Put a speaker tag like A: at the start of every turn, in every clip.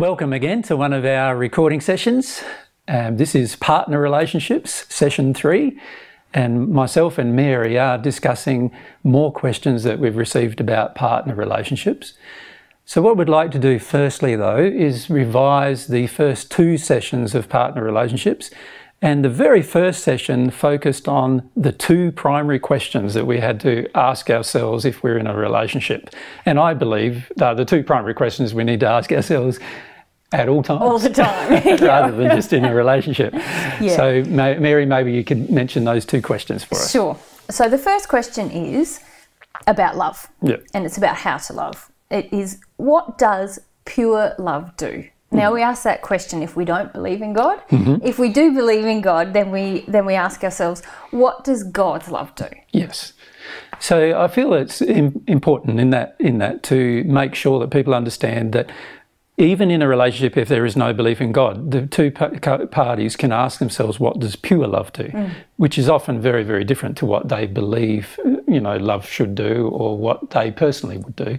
A: Welcome again to one of our recording sessions. Um, this is Partner Relationships, Session 3, and myself and Mary are discussing more questions that we've received about partner relationships. So what we'd like to do firstly though is revise the first two sessions of partner relationships and the very first session focused on the two primary questions that we had to ask ourselves if we're in a relationship. And I believe uh, the two primary questions we need to ask ourselves at all times. All the time. rather than just in a relationship. Yeah. So, Mary, maybe you could mention those two questions for us.
B: Sure. So, the first question is about love. Yeah. And it's about how to love. It is what does pure love do? Now mm-hmm. we ask that question if we don't believe in God. Mm -hmm. If we do believe in God, then we then we ask ourselves, what does God's love do?
A: Yes. So I feel it's important in that in that to make sure that people understand that even in a relationship, if there is no belief in God, the two parties can ask themselves, what does pure love do? Mm. Which is often very, very different to what they believe, you know, love should do or what they personally would do.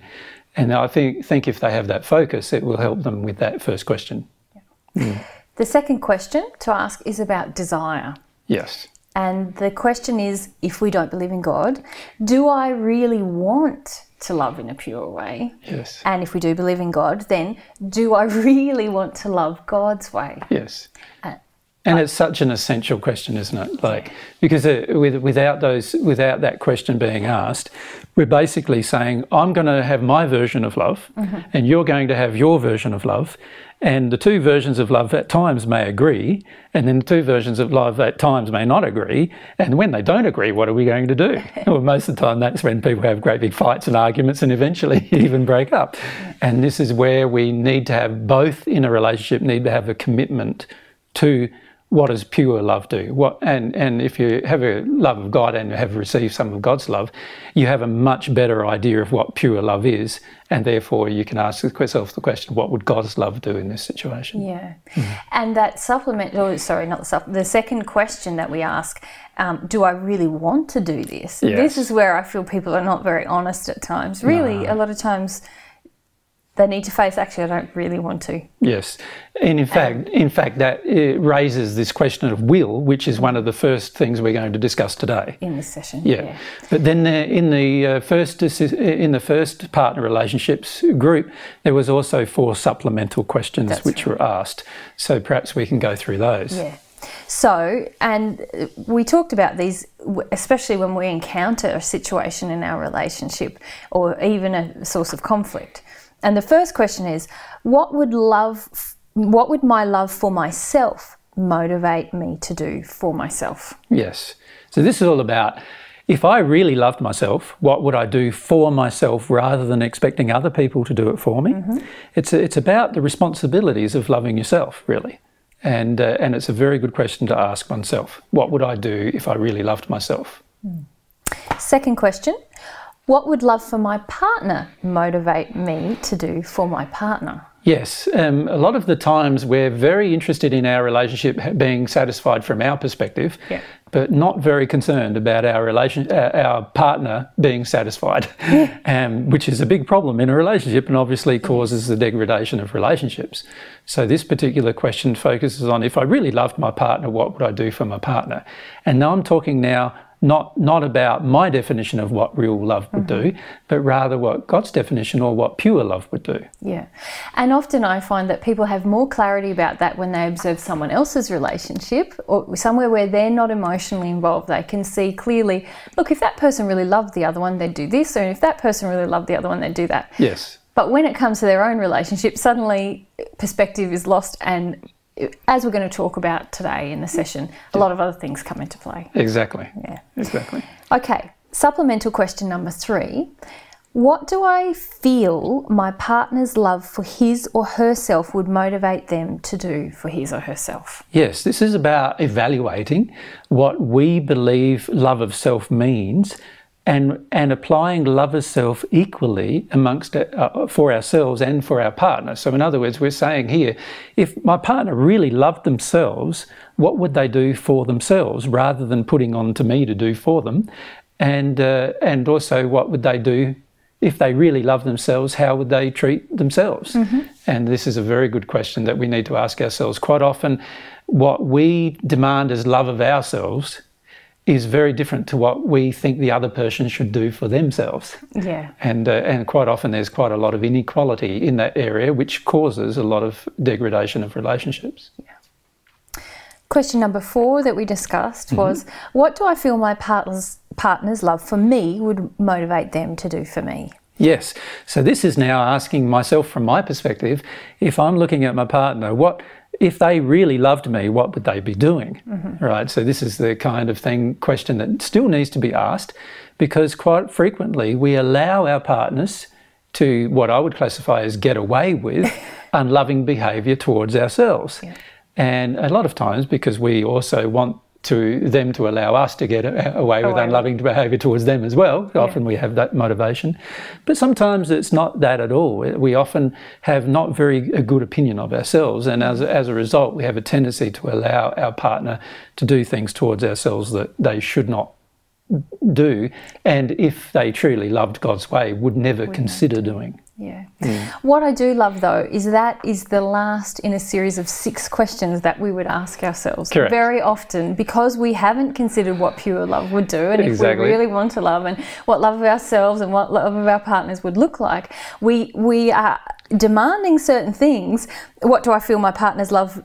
A: And I think, think if they have that focus, it will help them with that first question. Yeah.
B: Mm. The second question to ask is about desire. Yes. And the question is if we don't believe in God, do I really want to love in a pure way. Yes. And if we do believe in God, then do I really want to love God's way? Yes. Uh,
A: and it's such an essential question, isn't it? Like because uh, with, without those, without that question being asked, we're basically saying I'm going to have my version of love, mm -hmm. and you're going to have your version of love, and the two versions of love at times may agree, and then the two versions of love at times may not agree, and when they don't agree, what are we going to do? well, most of the time, that's when people have great big fights and arguments, and eventually even break up. And this is where we need to have both in a relationship need to have a commitment to what does pure love do? What, and, and if you have a love of God and have received some of God's love, you have a much better idea of what pure love is. And therefore, you can ask yourself the question, what would God's love do in this situation?
B: Yeah. Mm. And that supplement, oh, sorry, not the supplement, the second question that we ask, um, do I really want to do this? Yes. This is where I feel people are not very honest at times. Really, no. a lot of times they need to face actually i don't really want to
A: yes and in um, fact in fact that raises this question of will which is one of the first things we're going to discuss today
B: in this session yeah, yeah.
A: but then uh, in the uh, first uh, in the first partner relationships group there was also four supplemental questions That's which right. were asked so perhaps we can go through those yeah
B: so, and we talked about these, especially when we encounter a situation in our relationship or even a source of conflict. And the first question is what would love, what would my love for myself motivate me to do for myself?
A: Yes. So this is all about if I really loved myself, what would I do for myself rather than expecting other people to do it for me? Mm -hmm. It's, it's about the responsibilities of loving yourself, really. And, uh, and it's a very good question to ask oneself. What would I do if I really loved myself?
B: Mm. Second question what would love for my partner motivate me to do for my partner?
A: Yes, um, a lot of the times we're very interested in our relationship being satisfied from our perspective, yeah. but not very concerned about our relation, uh, our partner being satisfied, um, which is a big problem in a relationship and obviously causes the degradation of relationships. So this particular question focuses on if I really loved my partner, what would I do for my partner? And now I'm talking now not not about my definition of what real love would mm -hmm. do, mm-hmm. but rather what God's definition or what pure love would do.
B: Yeah, and often I find that people have more clarity about that when they observe someone else's relationship or somewhere where they're not emotionally involved. They can see clearly. Look, if that person really loved the other one, they'd do this, or if that person really loved the other one, they'd do that. Yes. But when it comes to their own relationship, suddenly perspective is lost and as we're going to talk about today in the session, a lot of other things come into play.
A: Exactly. Yeah. Exactly.
B: Okay. Supplemental question number three. What do I feel my partner's love for his or herself would motivate them to do for his or herself?
A: Yes, this is about evaluating what we believe love of self means and and applying love as self equally amongst uh, uh, for ourselves and for our partner. So in other words, we're saying here, if my partner really loved themselves, what would they do for themselves rather than putting on to me to do for them, and uh, and also what would they do if they really love themselves? How would they treat themselves? Mm -hmm. And this is a very good question that we need to ask ourselves quite often. What we demand as love of ourselves is very different to what we think the other person should do for themselves. Yeah. And uh, and quite often there's quite a lot of inequality in that area, which causes a lot of degradation of relationships. Yeah.
B: Question number four that we discussed mm -hmm. was, what do I feel my partner's partner's love for me would motivate them to do for me?
A: Yes. So this is now asking myself from my perspective, if I'm looking at my partner, what if they really loved me, what would they be doing? Mm-hmm. Right? So, this is the kind of thing, question that still needs to be asked because quite frequently we allow our partners to what I would classify as get away with unloving behavior towards ourselves. Yeah. And a lot of times, because we also want to them to allow us to get away with unloving behaviour towards them as well. Yeah. Often we have that motivation, but sometimes it's not that at all. We often have not very a good opinion of ourselves, and as as a result, we have a tendency to allow our partner to do things towards ourselves that they should not do, and if they truly loved God's way, would never would consider doing.
B: Yeah. Mm. What I do love though is that is the last in a series of six questions that we would ask ourselves. Correct. Very often, because we haven't considered what pure love would do and exactly. if we really want to love and what love of ourselves and what love of our partners would look like, we we are demanding certain things. What do I feel my partner's love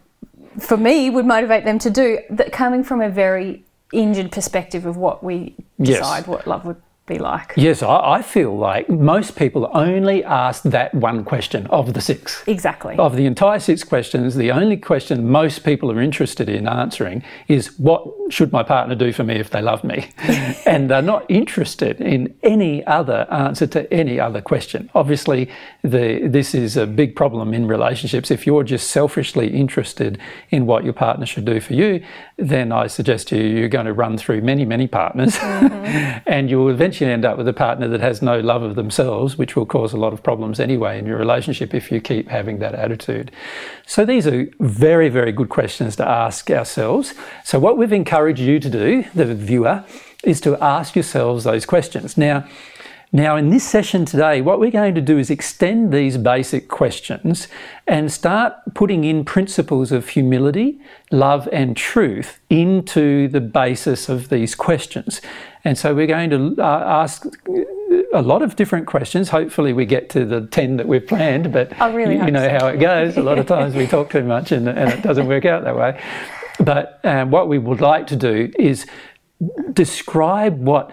B: for me would motivate them to do that coming from a very injured perspective of what we yes. decide what love would be like?
A: Yes, I, I, feel like most people only ask that one question of the six. Exactly. Of the entire six questions, the only question most people are interested in answering is what should my partner do for me if they love me? and they're not interested in any other answer to any other question. Obviously, the, this is a big problem in relationships. If you're just selfishly interested in what your partner should do for you, then I suggest you, you're going to run through many, many partners mm -hmm. and you'll eventually eventually end up with a partner that has no love of themselves, which will cause a lot of problems anyway in your relationship if you keep having that attitude. So these are very, very good questions to ask ourselves. So what we've encouraged you to do, the viewer, is to ask yourselves those questions. Now, now, in this session today, what we're going to do is extend these basic questions and start putting in principles of humility, love, and truth into the basis of these questions. And so we're going to uh, ask a lot of different questions. Hopefully, we get to the 10 that we've planned, but I really you know so. how it goes. A lot of times we talk too much and, and it doesn't work out that way. But um, what we would like to do is describe what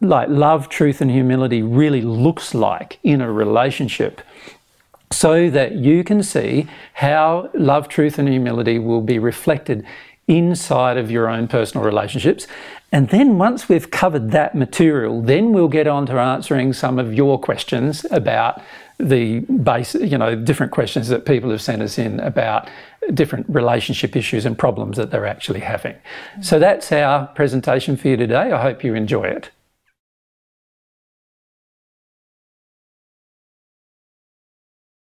A: like love, truth, and humility really looks like in a relationship so that you can see how love, truth, and humility will be reflected inside of your own personal relationships and then once we've covered that material, then we'll get on to answering some of your questions about the base, you know, different questions that people have sent us in about different relationship issues and problems that they're actually having. So that's
B: our presentation for you today. I hope you enjoy it.